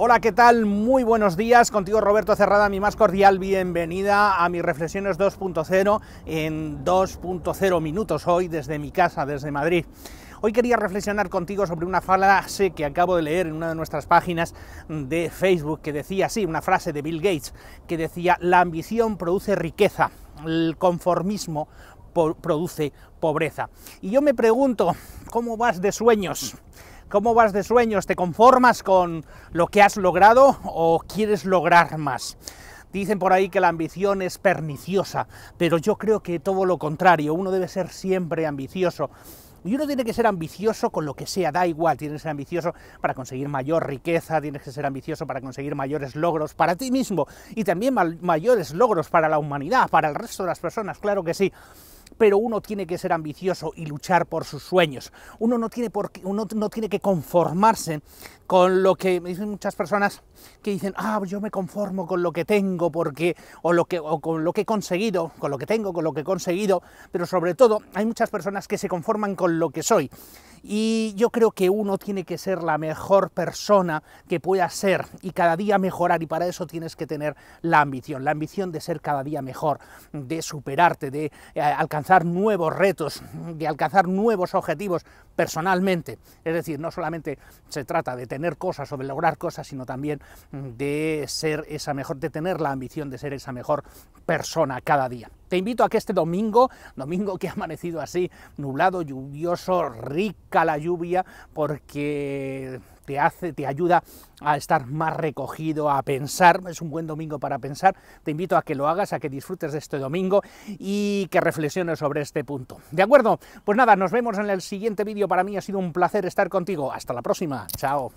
Hola, ¿qué tal? Muy buenos días. Contigo Roberto Cerrada, mi más cordial bienvenida a mis reflexiones 2.0 en 2.0 minutos hoy desde mi casa, desde Madrid. Hoy quería reflexionar contigo sobre una frase que acabo de leer en una de nuestras páginas de Facebook que decía así, una frase de Bill Gates que decía, la ambición produce riqueza, el conformismo produce pobreza. Y yo me pregunto, ¿cómo vas de sueños? ¿Cómo vas de sueños? ¿Te conformas con lo que has logrado o quieres lograr más? Dicen por ahí que la ambición es perniciosa, pero yo creo que todo lo contrario, uno debe ser siempre ambicioso. Y uno tiene que ser ambicioso con lo que sea, da igual, tienes que ser ambicioso para conseguir mayor riqueza, tienes que ser ambicioso para conseguir mayores logros para ti mismo y también mayores logros para la humanidad, para el resto de las personas, claro que sí pero uno tiene que ser ambicioso y luchar por sus sueños. Uno no tiene, por, uno no tiene que conformarse con lo que me dicen muchas personas que dicen, ah, yo me conformo con lo que tengo, porque, o, lo que, o con lo que he conseguido, con lo que tengo, con lo que he conseguido, pero sobre todo hay muchas personas que se conforman con lo que soy y yo creo que uno tiene que ser la mejor persona que pueda ser y cada día mejorar y para eso tienes que tener la ambición, la ambición de ser cada día mejor, de superarte, de eh, alcanzar nuevos retos, de alcanzar nuevos objetivos personalmente. Es decir, no solamente se trata de tener cosas o de lograr cosas, sino también de ser esa mejor, de tener la ambición de ser esa mejor persona cada día. Te invito a que este domingo, domingo que ha amanecido así, nublado, lluvioso, rica la lluvia, porque te hace, te ayuda a estar más recogido, a pensar, es un buen domingo para pensar. Te invito a que lo hagas, a que disfrutes de este domingo y que reflexiones sobre este punto. ¿De acuerdo? Pues nada, nos vemos en el siguiente vídeo. Para mí ha sido un placer estar contigo. Hasta la próxima. Chao.